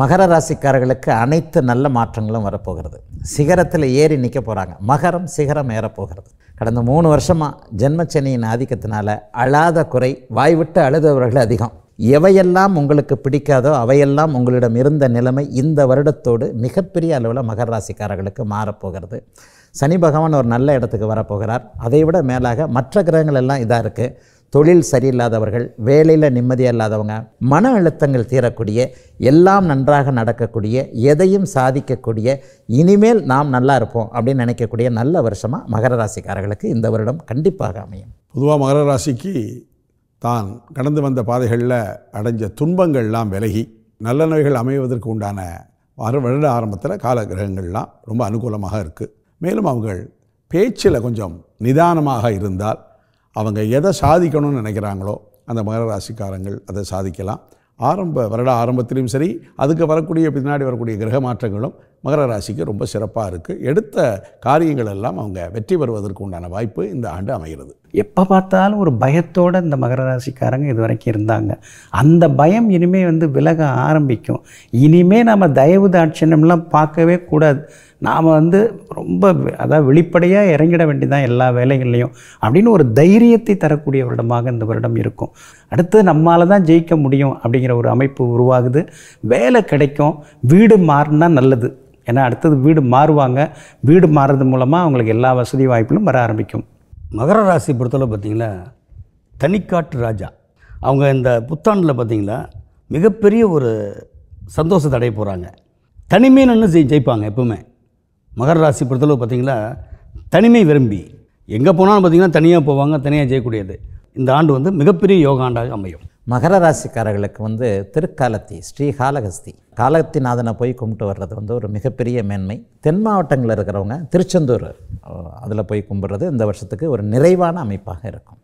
மகர ராசிக்காரர்களுக்கு அனைத்து நல்ல மாற்றங்களும் வரப்போகிறது சிகரத்தில் ஏறி நிற்க போகிறாங்க மகரம் சிகரம் ஏறப்போகிறது கடந்த மூணு வருஷமாக ஜென்மச்சனியின் ஆதிக்கத்தினால அழாத குறை வாய்விட்டு அழுதவர்கள் அதிகம் எவையெல்லாம் உங்களுக்கு பிடிக்காதோ அவையெல்லாம் உங்களிடம் இருந்த நிலைமை இந்த வருடத்தோடு மிகப்பெரிய அளவில் மகர ராசிக்காரர்களுக்கு மாறப்போகிறது சனி பகவான் ஒரு நல்ல இடத்துக்கு வரப்போகிறார் அதை விட மேலாக மற்ற கிரகங்கள் எல்லாம் இதாக இருக்குது தொழில் சரியில்லாதவர்கள் வேலையில் நிம்மதியாக இல்லாதவங்க மன அழுத்தங்கள் தீரக்கூடிய எல்லாம் நன்றாக நடக்கக்கூடிய எதையும் சாதிக்கக்கூடிய இனிமேல் நாம் நல்லா இருப்போம் அப்படின்னு நினைக்கக்கூடிய நல்ல வருஷமாக மகர ராசிக்காரர்களுக்கு இந்த வருடம் கண்டிப்பாக அமையும் பொதுவாக மகர ராசிக்கு தான் கடந்து வந்த பாதைகளில் அடைஞ்ச துன்பங்கள்லாம் விலகி நல்ல நோய்கள் அமைவதற்கு உண்டான வருட ஆரம்பத்தில் காலகிரகங்கள்லாம் ரொம்ப அனுகூலமாக இருக்குது மேலும் அவங்கள் பேச்சில் கொஞ்சம் நிதானமாக இருந்தால் அவங்க எதை சாதிக்கணும்னு நினைக்கிறாங்களோ அந்த மகர ராசிக்காரங்கள் அதை சாதிக்கலாம் ஆரம்ப வருட ஆரம்பத்திலையும் சரி அதுக்கு வரக்கூடிய பின்னாடி வரக்கூடிய கிரக மாற்றங்களும் மகர ராசிக்கு ரொம்ப சிறப்பாக இருக்குது எடுத்த காரியங்கள் எல்லாம் அவங்க வெற்றி பெறுவதற்கு உண்டான வாய்ப்பு இந்த ஆண்டு அமைகிறது எப்போ பார்த்தாலும் ஒரு பயத்தோடு இந்த மகர ராசிக்காரங்க இது வரைக்கும் இருந்தாங்க அந்த பயம் இனிமேல் வந்து விலக ஆரம்பிக்கும் இனிமேல் நம்ம தயவு தாட்சணம்லாம் பார்க்கவே கூடாது நாம் வந்து ரொம்ப அதாவது வெளிப்படையாக இறங்கிட வேண்டியதான் எல்லா வேலைகள்லையும் அப்படின்னு ஒரு தைரியத்தை தரக்கூடிய வருடமாக இந்த வருடம் இருக்கும் அடுத்து நம்மால் தான் ஜெயிக்க முடியும் அப்படிங்கிற ஒரு அமைப்பு உருவாகுது வேலை கிடைக்கும் வீடு மாறினா நல்லது ஏன்னா அடுத்தது வீடு மாறுவாங்க வீடு மாறுறது மூலமாக அவங்களுக்கு எல்லா வசதி வாய்ப்பிலும் வர ஆரம்பிக்கும் மகர ராசி பொறுத்தளவு பார்த்திங்களா தனிக்காட்டு ராஜா அவங்க இந்த புத்தாண்டில் பார்த்திங்களா மிகப்பெரிய ஒரு சந்தோஷத்தை அடைய போகிறாங்க தனிமையினு ஜெய் ஜெயிப்பாங்க எப்பவுமே மகர ராசி பொறுத்தளவு பார்த்திங்கன்னா தனிமை விரும்பி எங்கே போனாலும் பார்த்திங்கன்னா தனியாக போவாங்க தனியாக செய்யக்கூடியது இந்த ஆண்டு வந்து மிகப்பெரிய யோகாண்டாக அமையும் மகர ராசிக்காரர்களுக்கு வந்து திருக்காலத்தி ஸ்ரீகாலகஸ்தி நாதனை போய் கும்பிட்டு வர்றது வந்து ஒரு மிகப்பெரிய மேன்மை தென் மாவட்டங்களில் இருக்கிறவங்க திருச்செந்தூர் அதில் போய் கும்பிட்றது இந்த வருஷத்துக்கு ஒரு நிறைவான அமைப்பாக இருக்கும்